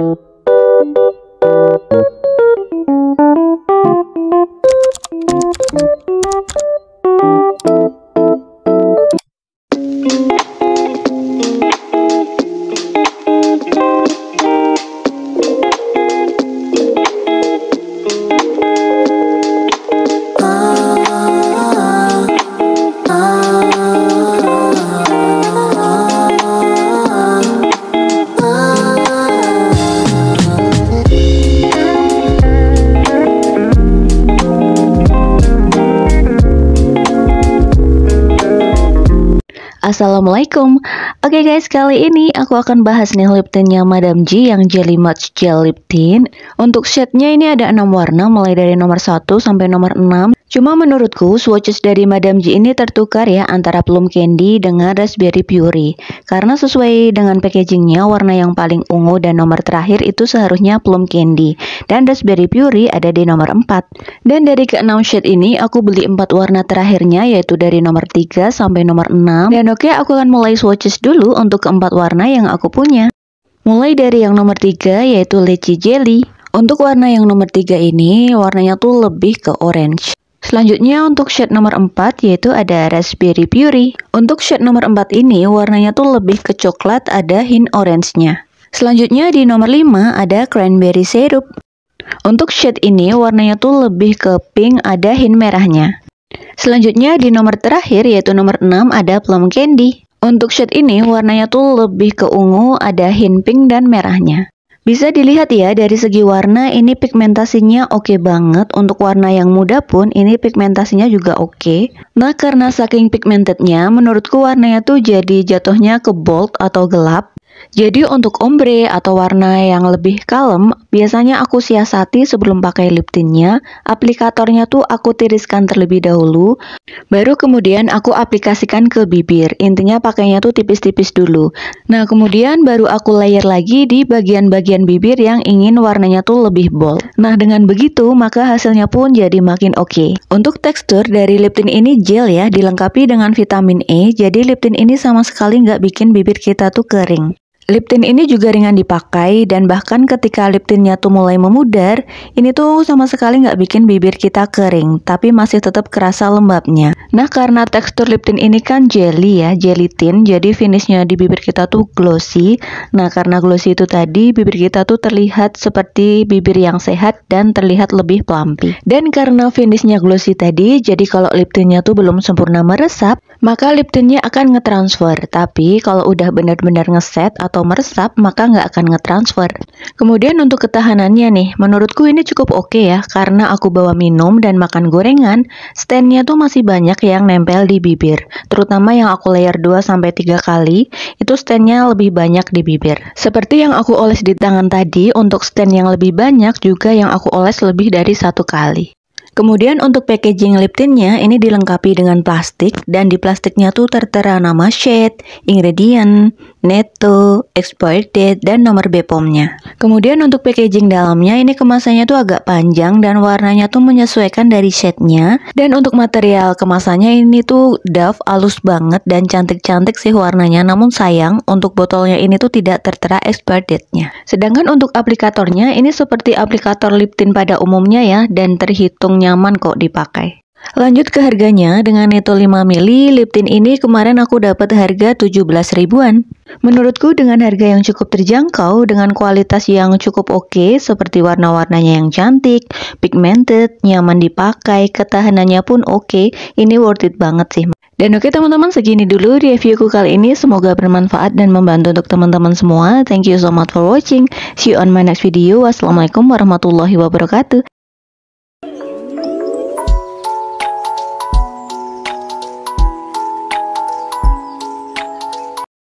Música Assalamualaikum Oke okay guys, kali ini aku akan bahas nih lip tintnya Madame G yang Jelly Match Gel Lip Tint Untuk shade-nya ini ada 6 warna mulai dari nomor 1 sampai nomor 6 Cuma menurutku swatches dari Madam G ini tertukar ya antara plum candy dengan raspberry puree Karena sesuai dengan packagingnya warna yang paling ungu dan nomor terakhir itu seharusnya plum candy Dan raspberry puree ada di nomor 4 Dan dari keenam shade ini aku beli 4 warna terakhirnya yaitu dari nomor 3 sampai nomor 6 Dan oke aku akan mulai swatches dulu untuk keempat warna yang aku punya. Mulai dari yang nomor 3 yaitu Leci Jelly. Untuk warna yang nomor 3 ini warnanya tuh lebih ke orange. Selanjutnya untuk shade nomor 4 yaitu ada Raspberry Puree. Untuk shade nomor 4 ini warnanya tuh lebih ke coklat ada hint orange-nya. Selanjutnya di nomor 5 ada Cranberry Syrup. Untuk shade ini warnanya tuh lebih ke pink ada hint merahnya. Selanjutnya di nomor terakhir yaitu nomor 6 ada plum candy. Untuk shade ini warnanya tuh lebih ke ungu, ada hint pink dan merahnya. Bisa dilihat ya dari segi warna ini pigmentasinya oke okay banget Untuk warna yang muda pun ini pigmentasinya juga oke okay. Nah karena saking pigmentednya menurutku warnanya tuh jadi jatuhnya ke bold atau gelap jadi untuk ombre atau warna yang lebih kalem, biasanya aku siasati sebelum pakai lip tintnya, aplikatornya tuh aku tiriskan terlebih dahulu, baru kemudian aku aplikasikan ke bibir, intinya pakainya tuh tipis-tipis dulu. Nah kemudian baru aku layer lagi di bagian-bagian bibir yang ingin warnanya tuh lebih bold. Nah dengan begitu maka hasilnya pun jadi makin oke. Okay. Untuk tekstur dari lip tint ini gel ya, dilengkapi dengan vitamin E, jadi lip tint ini sama sekali nggak bikin bibir kita tuh kering. Lip tint ini juga ringan dipakai dan bahkan ketika lip tintnya tuh mulai memudar, ini tuh sama sekali nggak bikin bibir kita kering, tapi masih tetap kerasa lembabnya. Nah karena tekstur lip tint ini kan jelly ya, jelly tint, jadi finishnya di bibir kita tuh glossy. Nah karena glossy itu tadi, bibir kita tuh terlihat seperti bibir yang sehat dan terlihat lebih plumpy. Dan karena finishnya glossy tadi, jadi kalau lip tintnya tuh belum sempurna meresap, maka lip tintnya akan ngetransfer. Tapi kalau udah benar-benar ngeset atau atau meresap, maka nggak akan ngetransfer. Kemudian untuk ketahanannya nih, menurutku ini cukup oke okay ya, karena aku bawa minum dan makan gorengan, standnya tuh masih banyak yang nempel di bibir. Terutama yang aku layer 2-3 kali, itu standnya lebih banyak di bibir. Seperti yang aku oles di tangan tadi, untuk stand yang lebih banyak juga yang aku oles lebih dari satu kali. Kemudian untuk packaging lip tintnya ini dilengkapi dengan plastik dan di plastiknya tuh tertera nama shade, ingredient, netto, expired date, dan nomor BPOM-nya. Kemudian untuk packaging dalamnya ini kemasannya tuh agak panjang dan warnanya tuh menyesuaikan dari shade-nya. Dan untuk material kemasannya ini tuh duff alus banget dan cantik-cantik sih warnanya namun sayang untuk botolnya ini tuh tidak tertera expired date-nya. Sedangkan untuk aplikatornya ini seperti aplikator lip tint pada umumnya ya dan terhitung nyaman kok dipakai. Lanjut ke harganya, dengan neto 5 mili, lip tint ini kemarin aku dapat harga 17 ribuan. Menurutku dengan harga yang cukup terjangkau, dengan kualitas yang cukup oke, okay, seperti warna-warnanya yang cantik, pigmented, nyaman dipakai, ketahanannya pun oke, okay, ini worth it banget sih. Dan oke okay, teman-teman, segini dulu reviewku kali ini, semoga bermanfaat dan membantu untuk teman-teman semua. Thank you so much for watching, see you on my next video, wassalamualaikum warahmatullahi wabarakatuh.